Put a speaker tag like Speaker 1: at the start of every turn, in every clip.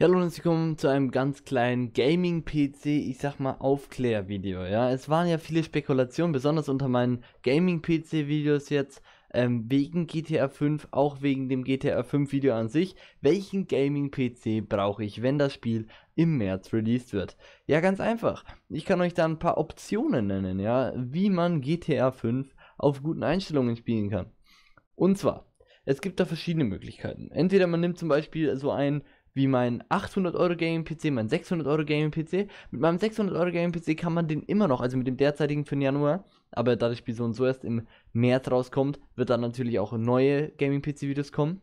Speaker 1: Ja, hallo und herzlich willkommen zu einem ganz kleinen Gaming-PC, ich sag mal Aufklärvideo, ja. Es waren ja viele Spekulationen, besonders unter meinen Gaming-PC-Videos jetzt, ähm, wegen GTA 5, auch wegen dem GTA 5 Video an sich, welchen Gaming-PC brauche ich, wenn das Spiel im März released wird? Ja, ganz einfach. Ich kann euch da ein paar Optionen nennen, ja, wie man GTA 5 auf guten Einstellungen spielen kann. Und zwar, es gibt da verschiedene Möglichkeiten. Entweder man nimmt zum Beispiel so einen wie mein 800 Euro Gaming PC, mein 600 Euro Gaming PC. Mit meinem 600 Euro Gaming PC kann man den immer noch, also mit dem derzeitigen für den Januar, aber da das Spiel so und so erst im März rauskommt, wird dann natürlich auch neue Gaming PC Videos kommen.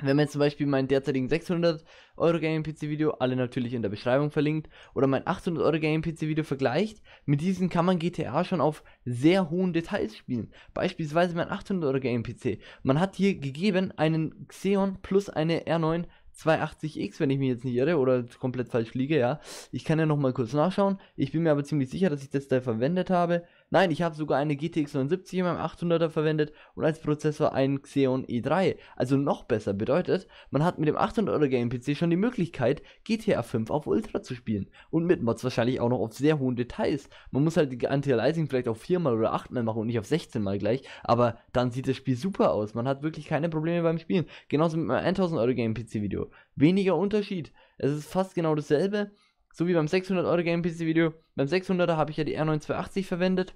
Speaker 1: Wenn man jetzt zum Beispiel meinen derzeitigen 600 Euro Gaming PC Video, alle natürlich in der Beschreibung verlinkt, oder mein 800 Euro Gaming PC Video vergleicht, mit diesen kann man GTA schon auf sehr hohen Details spielen. Beispielsweise mein 800 Euro Gaming PC. Man hat hier gegeben einen Xeon plus eine R9 280X, wenn ich mich jetzt nicht irre oder komplett falsch liege, ja. Ich kann ja nochmal kurz nachschauen. Ich bin mir aber ziemlich sicher, dass ich das da verwendet habe. Nein, ich habe sogar eine GTX 79 in meinem 800er verwendet und als Prozessor einen Xeon E3. Also noch besser bedeutet, man hat mit dem 800er Game PC schon die Möglichkeit, GTA 5 auf Ultra zu spielen. Und mit Mods wahrscheinlich auch noch auf sehr hohen Details. Man muss halt die Anti-Aliasing vielleicht auf 4 mal oder 8 mal machen und nicht auf 16 mal gleich. Aber dann sieht das Spiel super aus. Man hat wirklich keine Probleme beim Spielen. Genauso mit meinem 1000 Euro Game PC Video. Weniger Unterschied. Es ist fast genau dasselbe so wie beim 600-Euro-Game-PC-Video. Beim 600er habe ich ja die R9280 verwendet.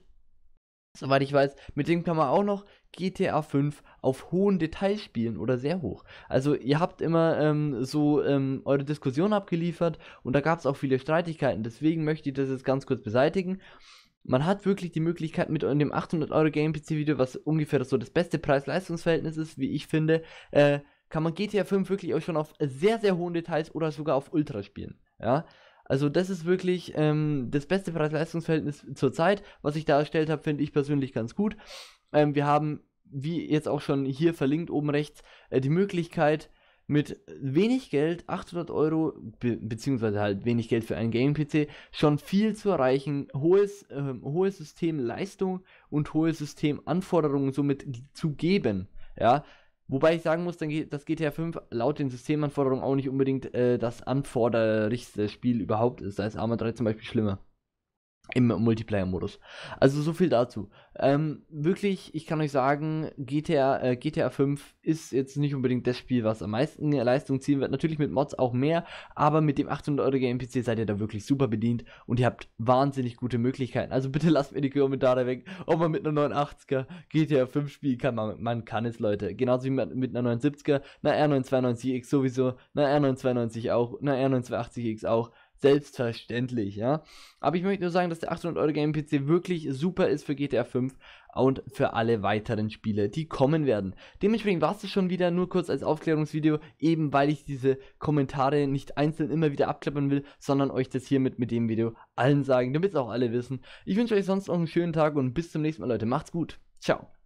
Speaker 1: Soweit ich weiß, mit dem kann man auch noch GTA 5 auf hohen Details spielen oder sehr hoch. Also ihr habt immer ähm, so ähm, eure Diskussion abgeliefert und da gab es auch viele Streitigkeiten. Deswegen möchte ich das jetzt ganz kurz beseitigen. Man hat wirklich die Möglichkeit mit dem 800 Euro Game PC Video, was ungefähr so das beste Preis-Leistungs-Verhältnis ist, wie ich finde, äh, kann man GTA 5 wirklich auch schon auf sehr, sehr hohen Details oder sogar auf Ultra spielen. Ja, also das ist wirklich ähm, das beste Preis-Leistungs-Verhältnis zur Zeit. Was ich dargestellt habe, finde ich persönlich ganz gut. Ähm, wir haben, wie jetzt auch schon hier verlinkt oben rechts, äh, die Möglichkeit, mit wenig Geld, 800 Euro, be beziehungsweise halt wenig Geld für einen Gaming-PC, schon viel zu erreichen, hohes, äh, hohes Systemleistung und hohe Systemanforderungen somit zu geben. Ja, Wobei ich sagen muss, dass GTA 5 laut den Systemanforderungen auch nicht unbedingt äh, das anforderlichste Spiel überhaupt ist. Da ist Arma 3 zum Beispiel schlimmer im Multiplayer-Modus. Also so viel dazu. Ähm, wirklich, ich kann euch sagen, GTA, äh, GTA 5 ist jetzt nicht unbedingt das Spiel, was am meisten Leistung ziehen wird. Natürlich mit Mods auch mehr, aber mit dem 800 Euro Game PC seid ihr da wirklich super bedient und ihr habt wahnsinnig gute Möglichkeiten. Also bitte lasst mir die Kommentare weg, ob man mit einer 89er GTA 5 spielen kann. Man, man kann es, Leute. Genauso wie mit einer 79er, einer R992X sowieso, einer R992 auch, einer R982X auch. Selbstverständlich, ja. Aber ich möchte nur sagen, dass der 800-Euro-Game-PC wirklich super ist für GTA 5 und für alle weiteren Spiele, die kommen werden. Dementsprechend war es das schon wieder, nur kurz als Aufklärungsvideo, eben weil ich diese Kommentare nicht einzeln immer wieder abklappern will, sondern euch das hiermit mit dem Video allen sagen, damit es auch alle wissen. Ich wünsche euch sonst noch einen schönen Tag und bis zum nächsten Mal, Leute. Macht's gut. Ciao.